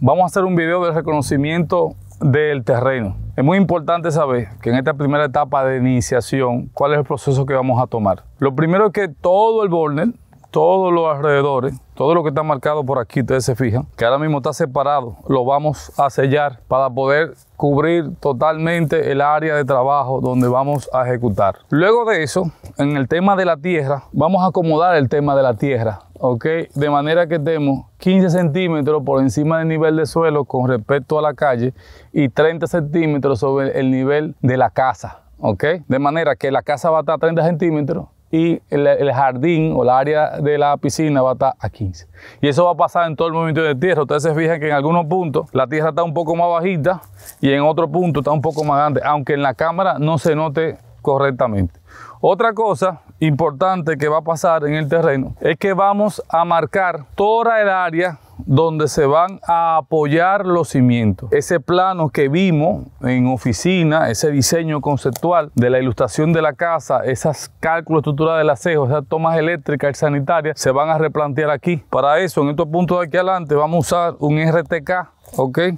Vamos a hacer un video del reconocimiento del terreno. Es muy importante saber que en esta primera etapa de iniciación, cuál es el proceso que vamos a tomar. Lo primero es que todo el borner todos los alrededores, todo lo que está marcado por aquí, ustedes se fijan, que ahora mismo está separado, lo vamos a sellar para poder cubrir totalmente el área de trabajo donde vamos a ejecutar. Luego de eso, en el tema de la tierra, vamos a acomodar el tema de la tierra, ¿ok? De manera que tenemos 15 centímetros por encima del nivel de suelo con respecto a la calle y 30 centímetros sobre el nivel de la casa, ¿ok? De manera que la casa va a estar a 30 centímetros y el, jardín o la área de la piscina va a estar a 15. Y eso va a pasar en todo el movimiento de tierra. Ustedes se fijan que en algunos puntos la tierra está un poco más bajita y en otro punto está un poco más grande, aunque en la cámara no se note correctamente. Otra cosa importante que va a pasar en el terreno es que vamos a marcar toda el área donde se van a apoyar los cimientos. Ese plano que vimos en oficina, ese diseño conceptual de la ilustración de la casa, esas cálculos estructurales del acejo, esas tomas eléctricas y sanitarias, se van a replantear aquí. Para eso, en estos puntos de aquí adelante, vamos a usar un RTK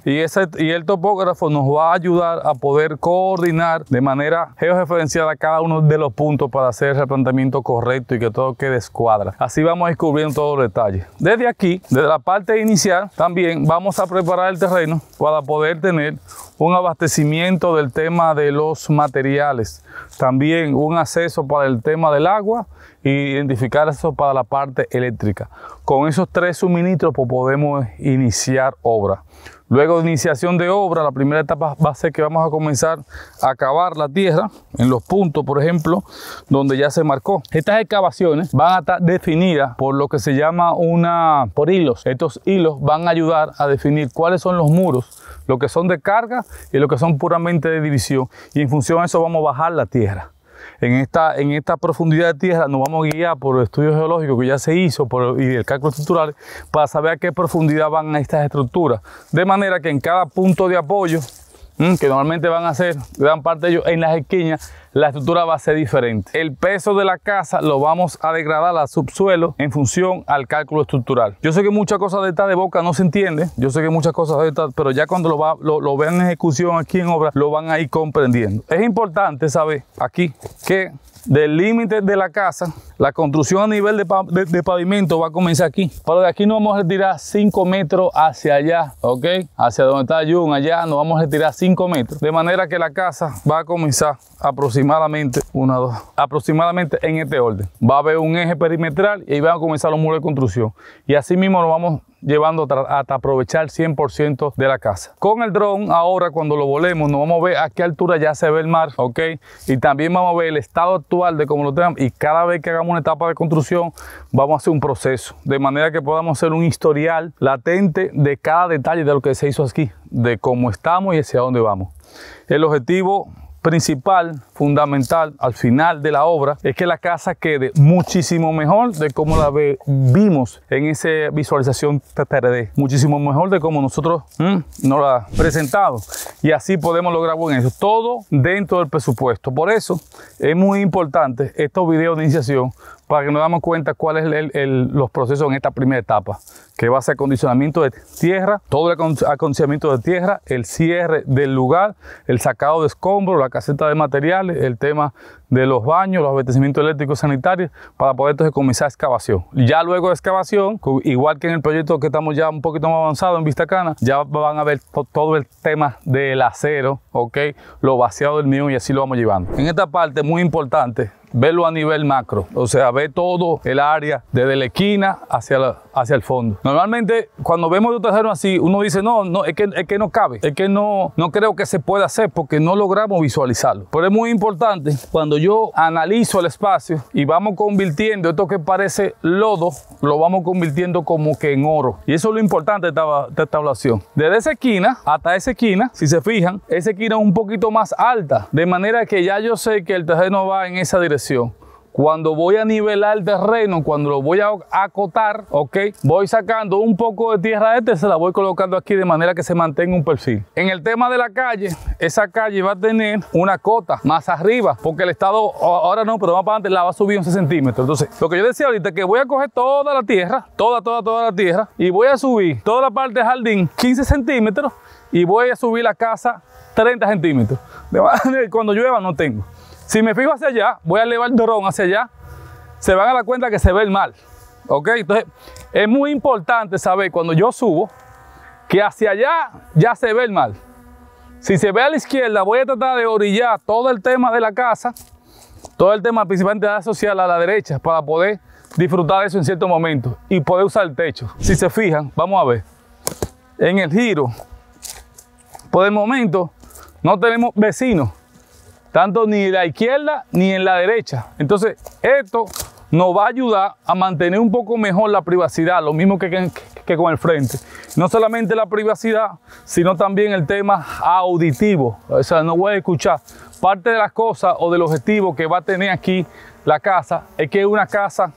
y, ese, y el topógrafo nos va a ayudar a poder coordinar de manera georreferenciada cada uno de los puntos para hacer el replanteamiento correcto y que todo quede escuadra. Así vamos descubriendo todos los detalles. Desde aquí, desde la parte inicial, también vamos a preparar el terreno para poder tener un abastecimiento del tema de los materiales, también un acceso para el tema del agua identificar eso para la parte eléctrica. Con esos tres suministros pues, podemos iniciar obra. Luego de iniciación de obra, la primera etapa va a ser que vamos a comenzar a cavar la tierra en los puntos, por ejemplo, donde ya se marcó. Estas excavaciones van a estar definidas por lo que se llama una por hilos. Estos hilos van a ayudar a definir cuáles son los muros, lo que son de carga y lo que son puramente de división. Y en función de eso vamos a bajar la tierra. En esta, en esta profundidad de tierra nos vamos a guiar por el estudio geológico que ya se hizo y el cálculo estructural para saber a qué profundidad van estas estructuras. De manera que en cada punto de apoyo Mm, que normalmente van a ser gran parte de ellos en las esquinas, la estructura va a ser diferente. El peso de la casa lo vamos a degradar al subsuelo en función al cálculo estructural. Yo sé que muchas cosas de esta de boca no se entiende, yo sé que muchas cosas de esta, pero ya cuando lo, va, lo, lo vean en ejecución aquí en obra, lo van a ir comprendiendo. Es importante saber aquí que del límite de la casa, la construcción a nivel de, pavimento va a comenzar aquí. Pero de aquí nos vamos a retirar 5 metros hacia allá, ¿ok? Hacia donde está Jun, allá nos vamos a retirar 5 metros. De manera que la casa va a comenzar aproximadamente, una, dos, aproximadamente en este orden. Va a haber un eje perimetral y ahí van a comenzar los muros de construcción. Y así mismo nos vamos llevando hasta aprovechar 100% de la casa. Con el dron ahora cuando lo volemos nos vamos a ver a qué altura ya se ve el mar, ok, y también vamos a ver el estado actual de cómo lo tenemos y cada vez que hagamos una etapa de construcción vamos a hacer un proceso, de manera que podamos hacer un historial latente de cada detalle de lo que se hizo aquí, de cómo estamos y hacia dónde vamos. El objetivo principal, fundamental al final de la obra es que la casa quede muchísimo mejor de como la vimos en esa visualización 3D, muchísimo mejor de como nosotros no nos la presentado y así podemos lograr buen eso, todo dentro del presupuesto. Por eso es muy importante estos videos de iniciación para que nos damos cuenta cuáles son los procesos en esta primera etapa, que va a ser acondicionamiento de tierra, todo el acondicionamiento de tierra, el cierre del lugar, el sacado de escombros, la caseta de materiales, el tema de los baños, los abastecimientos eléctricos sanitarios, para poder entonces comenzar excavación. Ya luego de excavación, igual que en el proyecto que estamos ya un poquito más avanzado en Cana, ya van a ver todo el tema del acero, ¿ok? Lo vaciado del mío y así lo vamos llevando. En esta parte muy importante, verlo a nivel macro, o sea, ve todo el área desde la esquina hacia, hacia el fondo. Normalmente cuando vemos un terreno así, uno dice, no, no es, que, es que no cabe, es que no, no creo que se pueda hacer porque no logramos visualizarlo. Pero es muy importante cuando yo analizo el espacio y vamos convirtiendo esto que parece lodo, lo vamos convirtiendo como que en oro. Y eso es lo importante de esta, de Desde esa esquina hasta esa esquina, si se fijan, esa esquina es un poquito más alta, de manera que ya yo sé que el terreno va en esa dirección cuando voy a nivelar el terreno, cuando lo voy a acotar, ok, voy sacando un poco de tierra este, se la voy colocando aquí de manera que se mantenga un perfil. En el tema de la calle, esa calle va a tener una cota más arriba, porque el estado, ahora no, pero más para adelante la va a subir 11 centímetros. Entonces, lo que yo decía ahorita que voy a coger toda la tierra, toda, toda, toda la tierra, y voy a subir toda la parte de jardín 15 centímetros y voy a subir la casa 30 centímetros. De manera que cuando llueva no tengo. Si me fijo hacia allá, voy a elevar el dron hacia allá, se van a dar cuenta que se ve el mal. ¿Ok? Entonces, es muy importante saber cuando yo subo que hacia allá ya se ve el mal. Si se ve a la izquierda, voy a tratar de orillar todo el tema de la casa, todo el tema principalmente de la social a la derecha para poder disfrutar de eso en cierto momento y poder usar el techo. Si se fijan, vamos a ver, en el giro, por el momento no tenemos vecinos tanto ni en la izquierda ni en la derecha. Entonces, esto nos va a ayudar a mantener un poco mejor la privacidad, lo mismo que, con el frente. No solamente la privacidad, sino también el tema auditivo. O sea, no voy a escuchar. Parte de las cosas o del objetivo que va a tener aquí la casa es que es una casa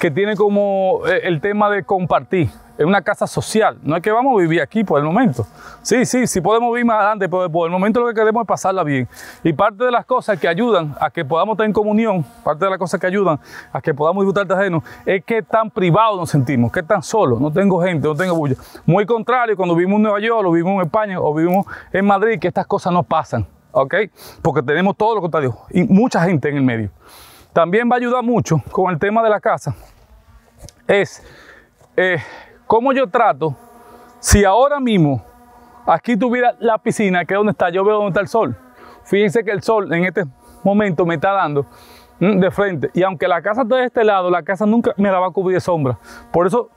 que tiene como eh, el tema de compartir en una casa social. No es que vamos a vivir aquí por el momento. Sí, sí, sí podemos vivir más adelante, pero por el momento lo que queremos es pasarla bien. Y parte de las cosas que ayudan a que podamos tener comunión, parte de las cosas que ayudan a que podamos disfrutar de ajeno, es que tan privados nos sentimos, que tan solos, no tengo gente, no tengo bulla. Muy contrario, cuando vivimos en Nueva York, o vivimos en España, o vivimos en Madrid, que estas cosas no pasan, ¿ok? Porque tenemos todo lo contrario, y mucha gente en el medio. También va a ayudar mucho con el tema de la casa, es... Eh, ¿Cómo yo trato si ahora mismo aquí tuviera la piscina, que es donde está, yo veo dónde está el sol? Fíjense que el sol en este momento me está dando mm, de frente. Y aunque la casa está de este lado, la casa nunca me la va a cubrir de sombra. Por eso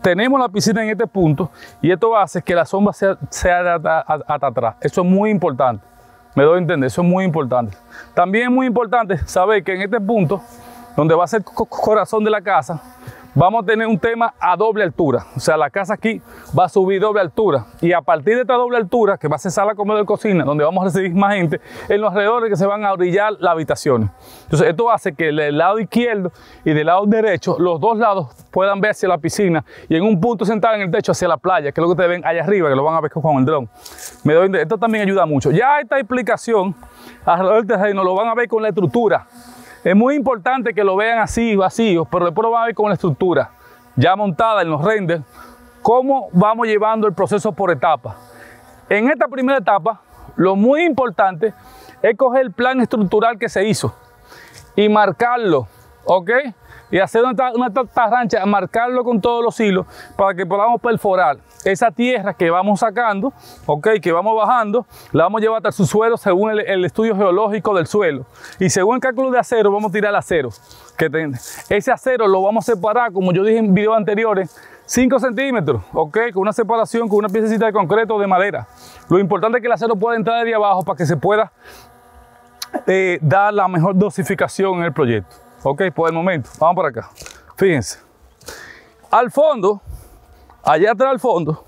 tenemos la piscina en este punto y esto hace que la sombra sea, sea hasta atrás. Eso es muy importante. Me doy a entender, eso es muy importante. También es muy importante saber que en este punto, donde va a ser corazón de la casa, vamos a tener un tema a doble altura. O sea, la casa aquí va a subir doble altura. Y a partir de esta doble altura, que va a ser sala, comedor y cocina, donde vamos a recibir más gente, en los alrededores que se van a orillar las habitaciones. Entonces, esto hace que del lado izquierdo y del lado derecho, los dos lados puedan ver hacia la piscina y en un punto sentado en el techo hacia la playa, que es lo que ustedes ven allá arriba, que lo van a ver con el dron. Me doy, esto también ayuda mucho. Ya esta explicación alrededor del terreno lo van a ver con la estructura es muy importante que lo vean así, vacío, pero después lo van a ver con la estructura ya montada en los renders, cómo vamos llevando el proceso por etapas. En esta primera etapa, lo muy importante es coger el plan estructural que se hizo y marcarlo, ¿ok? y hacer una, una marcarlo con todos los hilos para que podamos perforar esa tierra que vamos sacando, ok, que vamos bajando, la vamos a llevar hasta su suelo según el, estudio geológico del suelo. Y según el cálculo de acero, vamos a tirar acero. Que ese acero lo vamos a separar, como yo dije en videos anteriores, 5 centímetros, ok, con una separación, con una piececita de concreto o de madera. Lo importante es que el acero pueda entrar de abajo para que se pueda eh, dar la mejor dosificación en el proyecto. Ok, por pues el momento, vamos para acá. Fíjense. Al fondo, allá atrás al fondo,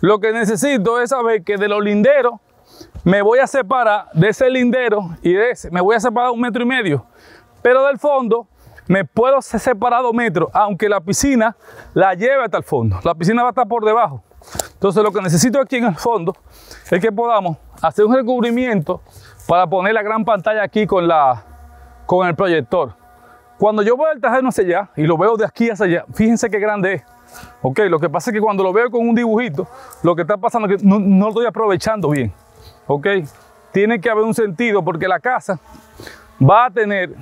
lo que necesito es saber que de los linderos me voy a separar de ese lindero y de ese. Me voy a separar un metro y medio. Pero del fondo me puedo separar dos metros, aunque la piscina la lleve hasta el fondo. La piscina va a estar por debajo. Entonces lo que necesito aquí en el fondo es que podamos hacer un recubrimiento para poner la gran pantalla aquí con la, con el proyector. Cuando yo voy al terreno hacia allá y lo veo de aquí hacia allá, fíjense qué grande es. Ok, lo que pasa es que cuando lo veo con un dibujito, lo que está pasando es que no, lo estoy aprovechando bien. Ok, tiene que haber un sentido porque la casa va a tener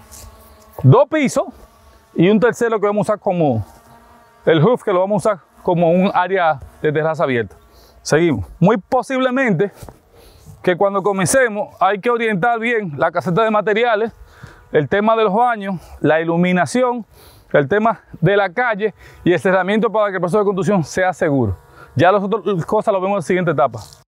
dos pisos y un tercero que vamos a usar como el roof, que lo vamos a usar como un área de terraza abierta. Seguimos. Muy posiblemente que cuando comencemos hay que orientar bien la caseta de materiales el tema de los baños, la iluminación, el tema de la calle y el cerramiento para que el proceso de conducción sea seguro. Ya las otras cosas lo vemos en la siguiente etapa.